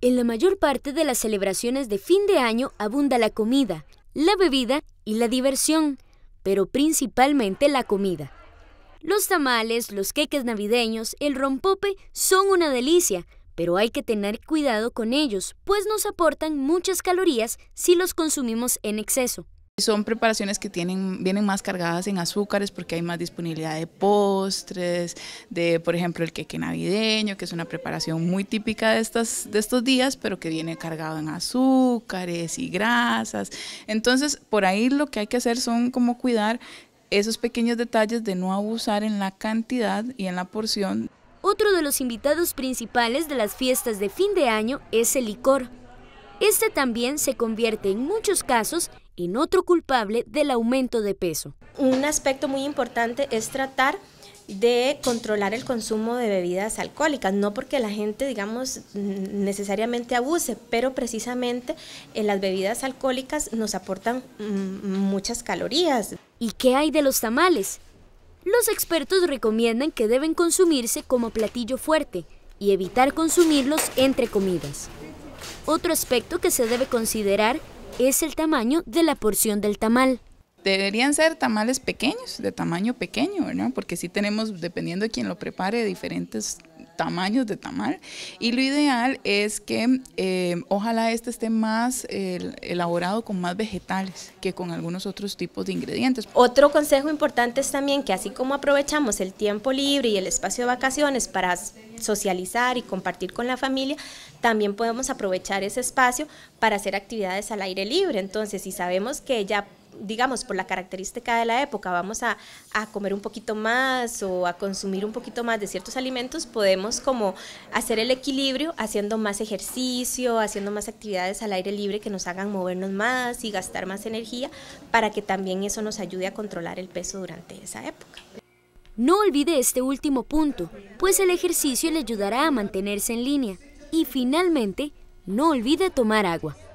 En la mayor parte de las celebraciones de fin de año abunda la comida, la bebida y la diversión, pero principalmente la comida. Los tamales, los queques navideños, el rompope son una delicia, pero hay que tener cuidado con ellos, pues nos aportan muchas calorías si los consumimos en exceso. Son preparaciones que tienen, vienen más cargadas en azúcares porque hay más disponibilidad de postres, de por ejemplo el queque navideño, que es una preparación muy típica de, estas, de estos días, pero que viene cargado en azúcares y grasas. Entonces, por ahí lo que hay que hacer son como cuidar esos pequeños detalles de no abusar en la cantidad y en la porción. Otro de los invitados principales de las fiestas de fin de año es el licor. Este también se convierte en muchos casos en otro culpable del aumento de peso. Un aspecto muy importante es tratar de controlar el consumo de bebidas alcohólicas, no porque la gente, digamos, necesariamente abuse, pero precisamente eh, las bebidas alcohólicas nos aportan mm, muchas calorías. ¿Y qué hay de los tamales? Los expertos recomiendan que deben consumirse como platillo fuerte y evitar consumirlos entre comidas. Otro aspecto que se debe considerar es el tamaño de la porción del tamal. Deberían ser tamales pequeños, de tamaño pequeño, ¿verdad? Porque sí tenemos, dependiendo de quien lo prepare, diferentes tamaños de tamal. Y lo ideal es que eh, ojalá este esté más elaborado con más vegetales que con algunos otros tipos de ingredientes. Otro consejo importante es también que así como aprovechamos el tiempo libre y el espacio de vacaciones para socializar y compartir con la familia, también podemos aprovechar ese espacio para hacer actividades al aire libre. Entonces, si sabemos que ya digamos, por la característica de la época, vamos a, a, comer un poquito más o a consumir un poquito más de ciertos alimentos, podemos como hacer el equilibrio haciendo más ejercicio, haciendo más actividades al aire libre que nos hagan movernos más y gastar más energía para que también eso nos ayude a controlar el peso durante esa época. No olvide este último punto, pues el ejercicio le ayudará a mantenerse en línea. Y finalmente, no olvide tomar agua.